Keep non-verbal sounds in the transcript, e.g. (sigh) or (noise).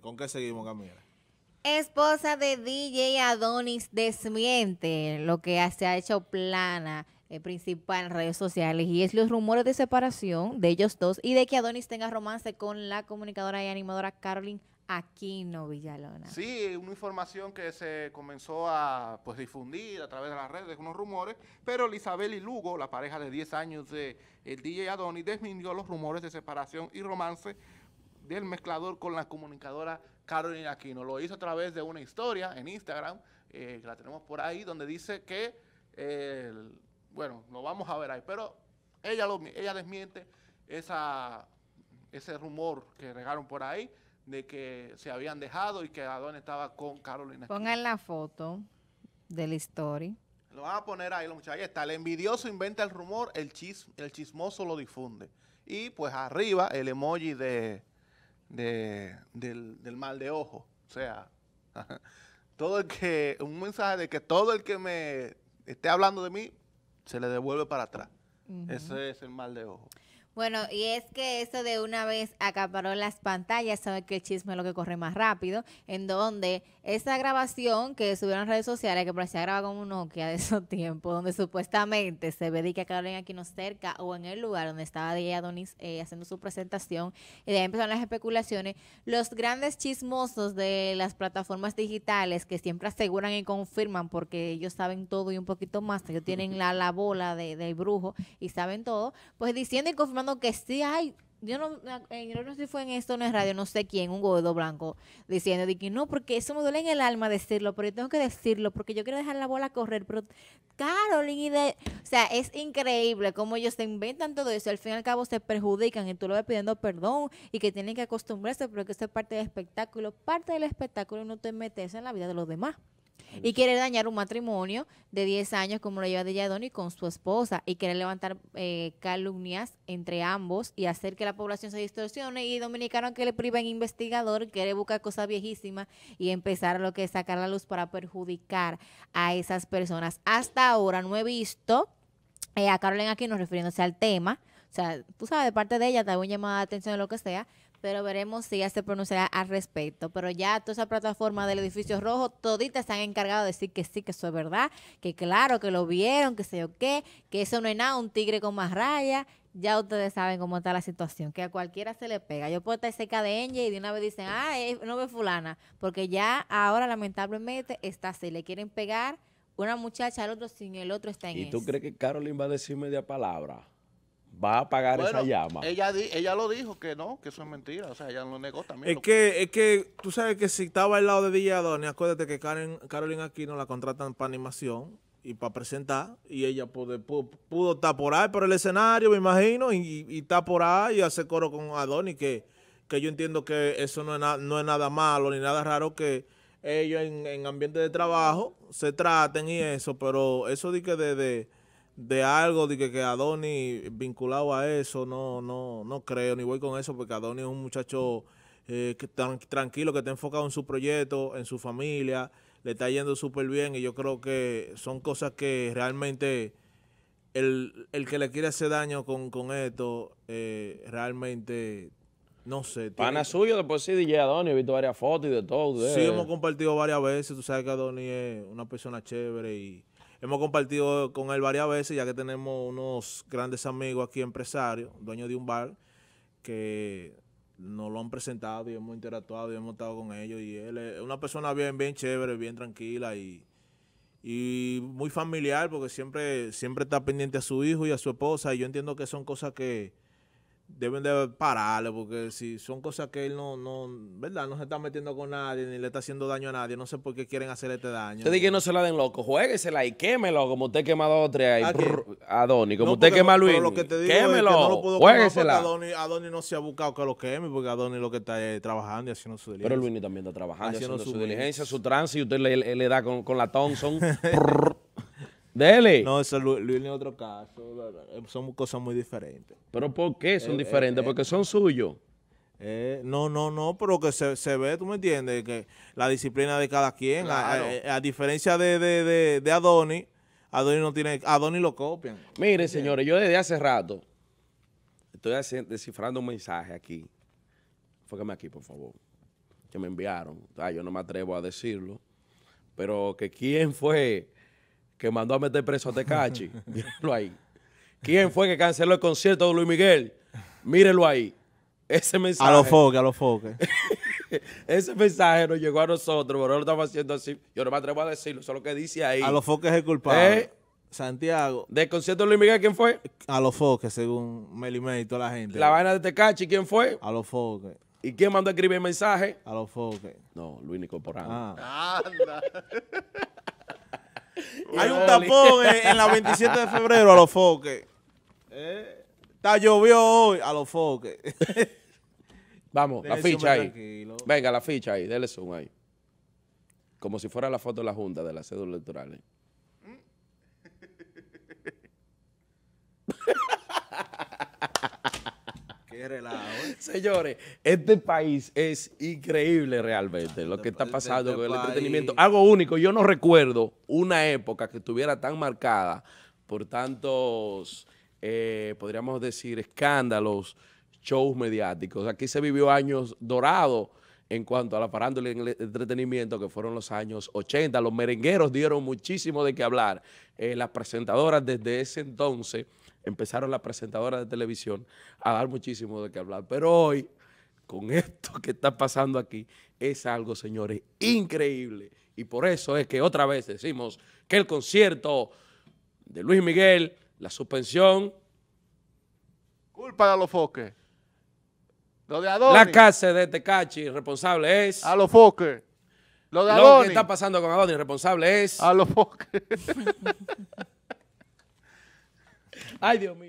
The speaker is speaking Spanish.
¿Con qué seguimos, Camila? Esposa de DJ Adonis desmiente lo que se ha hecho plana en eh, principal en redes sociales y es los rumores de separación de ellos dos y de que Adonis tenga romance con la comunicadora y animadora Carolyn Aquino Villalona. Sí, una información que se comenzó a pues, difundir a través de las redes, unos rumores, pero Isabel y Lugo, la pareja de 10 años de el DJ Adonis, desmintió los rumores de separación y romance del mezclador con la comunicadora Carolina Aquino. Lo hizo a través de una historia en Instagram, eh, que la tenemos por ahí, donde dice que, bueno, lo vamos a ver ahí, pero ella, ella desmiente esa, ese rumor que regaron por ahí de que se habían dejado y que Adón estaba con Carolina. Pongan la foto de la story. Lo van a poner ahí, los muchachos. está. El envidioso inventa el rumor, el chismoso lo difunde. Y pues arriba el emoji de, de, del, del, mal de ojo. O sea, (laughs) todo el que, un mensaje de que todo el que me esté hablando de mí, se le devuelve para atrás. Ese es el mal de ojo. Bueno, y es que eso de una vez acaparó las pantallas, sabe que el chisme es lo que corre más rápido, en donde esa grabación que subieron en redes sociales, que parecía grabada como un Nokia de esos tiempos, donde supuestamente se ve que aquí Aquino cerca o en el lugar donde estaba ella, Adonis eh, haciendo su presentación, y de ahí empezaron las especulaciones, los grandes chismosos de las plataformas digitales que siempre aseguran y confirman porque ellos saben todo y un poquito más, ellos tienen la, bola de, del brujo y saben todo, pues diciendo y confirmando que sí hay yo no, no sé si fue en esto, no es radio, no sé quién, un gordo blanco, diciendo de que no, porque eso me duele en el alma decirlo, pero yo tengo que decirlo, porque yo quiero dejar la bola correr, pero Carolina, o sea, es increíble cómo ellos se inventan todo eso, al fin y al cabo se perjudican y tú lo vas pidiendo perdón y que tienen que acostumbrarse, pero que eso es parte del espectáculo, parte del espectáculo no te metes en la vida de los demás y quiere dañar un matrimonio de 10 años como lo lleva de Yadoni con su esposa y quiere levantar eh, calumnias entre ambos y hacer que la población se distorsione y dominicano que le en investigador quiere buscar cosas viejísimas y empezar lo que es sacar la luz para perjudicar a esas personas. Hasta ahora no he visto eh, a Carolina aquí nos refiriéndose al tema, o sea, tú sabes, de parte de ella, también llamada un de atención o lo que sea, pero veremos si ya se pronunciará al respecto. Pero ya toda esa plataforma del edificio rojo, toditas están encargadas de decir que sí, que eso es verdad, que claro, que lo vieron, que sé yo qué, que eso no es nada, un tigre con más rayas. Ya ustedes saben cómo está la situación, que a cualquiera se le pega. Yo puedo estar cerca de ella y de una vez dicen, ah, eh, no ve fulana, porque ya ahora lamentablemente está así, le quieren pegar una muchacha al otro sin el otro está en ¿Y tú crees que Carolyn va a decir media palabra? va a pagar esa llama. Ella, ella lo dijo que no, que eso es mentira. O sea, ella lo negó también. Es, que, es que tú sabes que si estaba al lado de DJ Adonis, acuérdate que Karen, Carolina Aquino la contratan para animación y para presentar. Y ella pudo, pudo, por el escenario, me imagino, y, y está y hacer coro con Adonis, que, que yo entiendo que eso no es, no es nada malo ni nada raro que ellos en, ambiente de trabajo se traten y eso, pero eso de que desde de algo de que, que Adoni vinculado a eso, no, no, no creo, ni voy con eso, porque Adoni es un muchacho eh, que tan, tranquilo, que está enfocado en su proyecto, en su familia, le está yendo súper bien y yo creo que son cosas que realmente el, que le quiere hacer daño con, esto, eh, realmente no sé. Pana suyo, después sí, DJ Adoni, he visto varias fotos y de todo. Sí, hemos compartido varias veces, tú sabes que Adoni es una persona chévere y Hemos compartido con él varias veces, ya que tenemos unos grandes amigos aquí, empresarios, dueños de un bar, que nos lo han presentado y hemos interactuado y hemos estado con ellos. Y él es una persona bien, bien chévere, bien tranquila y, y muy familiar, porque siempre, siempre está pendiente a su hijo y a su esposa. Y yo entiendo que son cosas que deben de pararle, porque si son cosas que él no, no, ¿verdad? No se está metiendo con nadie, ni le está haciendo daño a nadie, no sé por qué quieren hacer este daño. Usted dice que no se la den loco, jueguesela y quémelo, como usted quema a dos o tres ahí, a Donnie como usted quema a Luis, lo que te digo quémelo, es no lo puedo A Donnie a Donnie no se ha buscado que lo queme, porque a Donnie lo que está trabajando y haciendo su diligencia. Pero Luis también está trabajando, haciendo, su, diligencia, su trance, y usted le, le da con, con la Thompson, (laughs) No, eso Luis ni otro caso. Eh, son cosas muy diferentes. ¿Pero por qué son eh, eh, diferentes? Porque son suyos. no, no, no, pero que se, ve, tú me entiendes, que la disciplina de cada quien, a, diferencia de, de, de, no tiene, Adoni lo copian. Mire, señores, yo desde hace rato estoy descifrando un mensaje aquí. Fócame aquí, por favor, que me enviaron. yo no me atrevo a decirlo, pero que quién fue que mandó a meter preso a Tecachi. (laughs) Mírenlo ahí. ¿Quién fue que canceló el concierto de Luis Miguel? Mírenlo ahí. Ese mensaje. A los foques, a los foques. (laughs) ese mensaje nos llegó a nosotros, pero no lo estamos haciendo así. Yo no me atrevo a decirlo, eso lo que dice ahí. A los foques es el culpable. ¿Eh? Santiago. ¿Del concierto de Luis Miguel quién fue? A los foques, según Melimé y toda la gente. ¿La vaina de Tecachi quién fue? A los foques. ¿Y quién mandó a escribir el mensaje? A los foques. No, Luis Nicoporano. Ah. Anda. Hay un tapón en, la 27 de febrero a los foques. Eh. está llovió hoy a los foques. (laughs) Vamos, la ficha ahí. Venga, la ficha ahí, dele zoom ahí. Como si fuera la foto de la Junta de las cédulas electorales. Eh. ¿eh? Señores, este país es increíble realmente lo este que está este pasando con el entretenimiento. Algo único, yo no recuerdo una época que estuviera tan marcada por tantos, eh, podríamos decir, escándalos, shows mediáticos. Aquí se vivió años dorados en cuanto a la farándula y el entretenimiento, que fueron los años 80. Los merengueros dieron muchísimo de qué hablar. Eh, las presentadoras desde ese entonces, empezaron las presentadoras de televisión a dar muchísimo de qué hablar. Pero hoy, con esto que está pasando aquí, es algo, señores, increíble. Y por eso es que otra vez decimos que el concierto de Luis Miguel, la suspensión... Culpa de los foques de La casa de Tecachi responsable es... A los Fokker. Lo de que está pasando con Adonis responsable es... A los Fokker. (laughs) Ay, Dios mío.